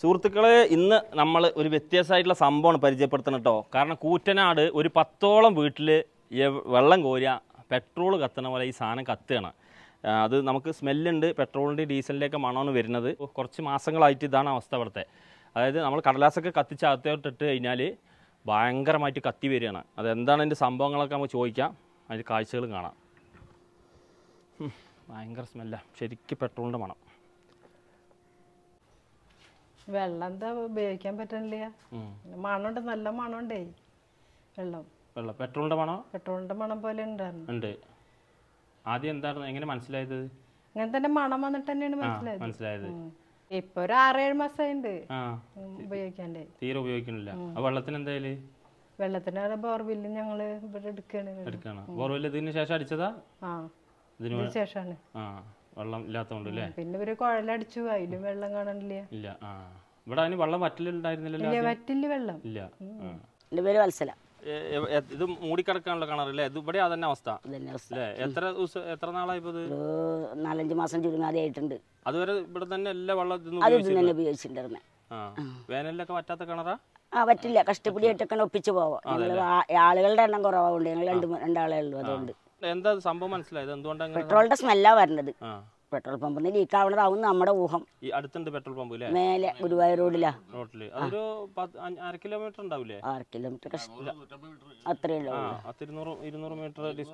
സുഹൃത്തുക്കളെ ഇന്ന് നമ്മൾ ഒരു വ്യത്യസ്തമായിട്ടുള്ള സംഭവമാണ് പരിചയപ്പെടുത്തണം കേട്ടോ കാരണം കൂറ്റനാട് ഒരു പത്തോളം വീട്ടിൽ വെള്ളം കോരുക പെട്രോൾ കത്തണ പോലെ ഈ സാധനം കത്തുകയാണ് അത് നമുക്ക് സ്മെല്ലുണ്ട് പെട്രോളിൻ്റെ ഡീസലിൻ്റെയൊക്കെ മണമാണ് വരുന്നത് കുറച്ച് മാസങ്ങളായിട്ട് ഇതാണ് അവസ്ഥ അവിടുത്തെ അതായത് നമ്മൾ കടലാസൊക്കെ കത്തിച്ചകത്തോട്ടിട്ട് കഴിഞ്ഞാൽ ഭയങ്കരമായിട്ട് കത്തി വരികയാണ് അതെന്താണ് അതിൻ്റെ സംഭവങ്ങളൊക്കെ നമുക്ക് ചോദിക്കാം അതിൻ്റെ കാഴ്ചകളും കാണാം ഭയങ്കര സ്മെല്ലാണ് ശരിക്കും പെട്രോളിൻ്റെ മണം വെള്ളം എന്താ ഉപയോഗിക്കാൻ പറ്റണില്ല മണമുണ്ട് നല്ല മണമുണ്ടേ വെള്ളം വെള്ളം പെട്രോളിന്റെ മണം പെട്രോളിന്റെ മണം പോലെ ഉണ്ടായിരുന്നു ഉണ്ട് ആദ്യം എന്തായിരുന്നു എങ്ങനെ മനസ്സിലായത് ഇങ്ങനെ തന്നെ മണം വന്നിട്ട് തന്നെയാണ് മനസ്സിലായത് മനസ്സിലായത് ഇപ്പൊ ഒരു ആറേഴ് മാസമായിണ്ട് ഉപയോഗിക്കാണ്ടേ തീരെ ഉപയോഗിക്കണില്ല വെള്ളത്തിന് എന്തായാലും വെള്ളത്തിന് ബോർവെല്ലിൽ ഞങ്ങള് ഇവിടെ എടുക്കാണ് എടുക്കാണ് ബോർവെല്ല് ഇതിന് ശേഷം അടിച്ചതാ ഇതിന് ശേഷമാണ് വെള്ളം ഇല്ലാത്തോണ്ട് പിന്നെ ഇവര് കുഴലടിച്ചു അതിലും വെള്ളം കാണണില്ല ഇല്ല ആ ഇവിടെ അതിന് വെള്ളം വറ്റലുണ്ടായിരുന്നില്ലല്ലോ വറ്റില് വെള്ളം ഇല്ല എന്റെ പേര് വത്സല ഇത് മൂടിക്കിടക്കാണല്ലോ കിണറില്ലേ ഇത് ഇവിടെ അതന്നെ അവസ്ഥ എത്ര ദിവസം എത്ര നാളായി നാലഞ്ച് മാസം ചുരുങ്ങാതെയായിട്ടുണ്ട് അതുവരെ ഇവിടെ തന്നെ എല്ലാ വെള്ളം തന്നെ ഉപയോഗിച്ചിട്ടുണ്ടായിരുന്നെ വേനലിലൊക്കെ പറ്റാത്ത കിണറാ ആ പറ്റില്ല കഷ്ടപ്പെടിയായിട്ടൊക്കെ ഒപ്പിച്ച് പോവാം ആളുകളുടെ എണ്ണം കുറവാകൊണ്ട് ഞങ്ങൾ രണ്ട് രണ്ടാളേ ഉള്ളൂ അതുകൊണ്ട് എന്താ സംഭവം മനസ്സിലായത് എന്തുകൊണ്ടാണ് പെട്രോളിന്റെ സ്മെല്ലാ വരണത് പെട്രോൾ പമ്പ് ലീക്ക് ആവണതാവും നമ്മുടെ ഊഹം ഈ അടുത്തുണ്ട് പെട്രോൾ പമ്പ് അല്ലേ മേലെ ഗുരുവായൂർ റോഡിലാ റോഡില് അതൊരു അര കിലോമീറ്റർ ഉണ്ടാവില്ലേ അര കിലോമീറ്റർ അത്രേ ഉള്ളൂ ഇരുന്നൂറ് ഇരുന്നൂറ് മീറ്റർ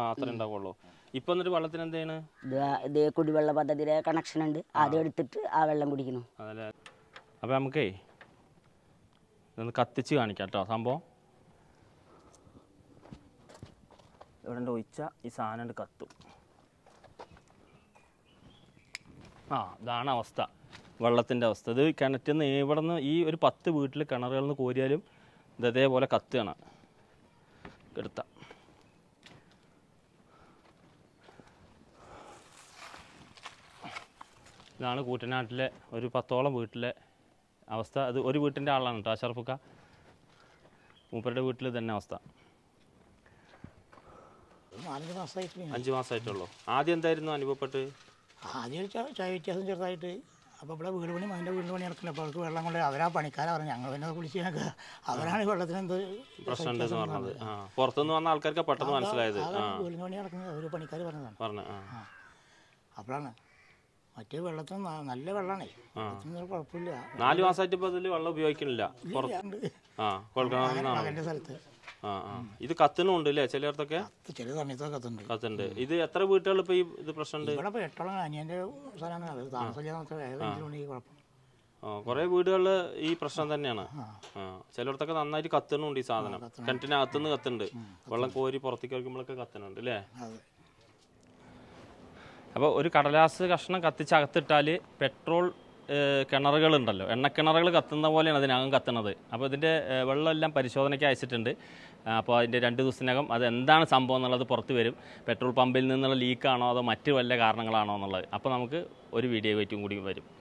ആ അത്ര ഉണ്ടാവുള്ളൂ ഇപ്പൊ എന്നിട്ട് വെള്ളത്തിന് എന്താണ് ഇതേ കുടിവെള്ള പദ്ധതിയിലെ കണക്ഷൻ ഉണ്ട് ആദ്യം എടുത്തിട്ട് ആ വെള്ളം കുടിക്കണം അതല്ലേ അപ്പൊ നമുക്കേ ഇതൊന്ന് കത്തിച്ച് കാണിക്കാം കേട്ടോ സംഭവം ഇവിടെ ഒഴിച്ച ഈ സാധനം കത്തും ആ ഇതാണ് അവസ്ഥ വെള്ളത്തിൻ്റെ അവസ്ഥ ഇത് കിണറ്റിൽ നിന്ന് ഇവിടെ നിന്ന് ഈ ഒരു പത്ത് വീട്ടിൽ കിണറുകളിൽ നിന്ന് കോരിയാലും ഇത് അതേപോലെ കത്തുകയാണ് എടുത്ത ഇതാണ് കൂട്ടനാട്ടിലെ ഒരു പത്തോളം വീട്ടിലെ അവസ്ഥ അത് ഒരു വീട്ടിൻ്റെ ആളാണ് കേട്ടോ അഷർഫുക്ക മൂപ്പരുടെ വീട്ടിൽ തന്നെ അവസ്ഥ അഞ്ച് മാസമായിട്ടുള്ളൂ ആദ്യം എന്തായിരുന്നു അനുഭവപ്പെട്ട് ആദ്യം വ്യത്യാസം ചെറുതായിട്ട് അപ്പോൾ ഇവിടെ വീട് പണി അതിൻ്റെ വീട് പണി നടക്കില്ല അപ്പോൾ അവർക്ക് വെള്ളം കൊണ്ട് അവരാ പണിക്കാരെ പറഞ്ഞു ഞങ്ങൾ പിന്നെ കുളിച്ച് ഞങ്ങൾക്ക് അവരാണ് വെള്ളത്തിന് എന്ത് പ്രശ്നമുണ്ട് പുറത്തുനിന്ന് വന്ന ആൾക്കാർക്ക് പെട്ടെന്ന് മനസ്സിലായത് വീട് പണി നടക്കുന്നത് അവർ പണിക്കാർ പറഞ്ഞതാണ് അപ്പോഴാണ് മറ്റേ വെള്ളത്തിന് നല്ല വെള്ളമാണേ കുഴപ്പമില്ല നാല് മാസമായിട്ട് ഇപ്പോൾ അതിൽ വെള്ളം ഉപയോഗിക്കണില്ല പുറത്ത് ആ കൊൽക്കത്ത സ്ഥലത്ത് ആ ഇത് കത്തിനും ഉണ്ട് അല്ലേ ചിലയിടത്തൊക്കെ ചില സമയത്തൊക്കെ കത്തുണ്ട് ഇത് എത്ര വീട്ടുകൾ ഇപ്പൊ ഈ ഇത് പ്രശ്നമുണ്ട് കൊറേ വീടുകളില് ഈ പ്രശ്നം തന്നെയാണ് ചിലയിടത്തൊക്കെ നന്നായിട്ട് കത്തുന്നുണ്ട് ഈ സാധനം കിണറ്റിനകത്തുനിന്ന് കത്തുണ്ട് വെള്ളം കോരി പുറത്തേക്ക് വയ്ക്കുമ്പോഴൊക്കെ കത്തുന്നുണ്ട് അല്ലേ അപ്പോൾ ഒരു കടലാസ് കഷ്ണം കത്തിച്ച് അകത്തിട്ടാൽ പെട്രോൾ കിണറുകളുണ്ടല്ലോ എണ്ണക്കിണറുകൾ കത്തുന്ന പോലെയാണ് അതിനകം കത്തുന്നത് അപ്പോൾ ഇതിൻ്റെ വെള്ളമെല്ലാം പരിശോധനയ്ക്ക് അയച്ചിട്ടുണ്ട് അപ്പോൾ അതിൻ്റെ രണ്ട് ദിവസത്തിനകം അത് എന്താണ് സംഭവം എന്നുള്ളത് പുറത്ത് വരും പെട്രോൾ പമ്പിൽ നിന്നുള്ള ലീക്കാണോ അതോ മറ്റു വല്ല കാരണങ്ങളാണോ എന്നുള്ളത് അപ്പോൾ നമുക്ക് ഒരു വീഡിയോ വെയിറ്റും കൂടി വരും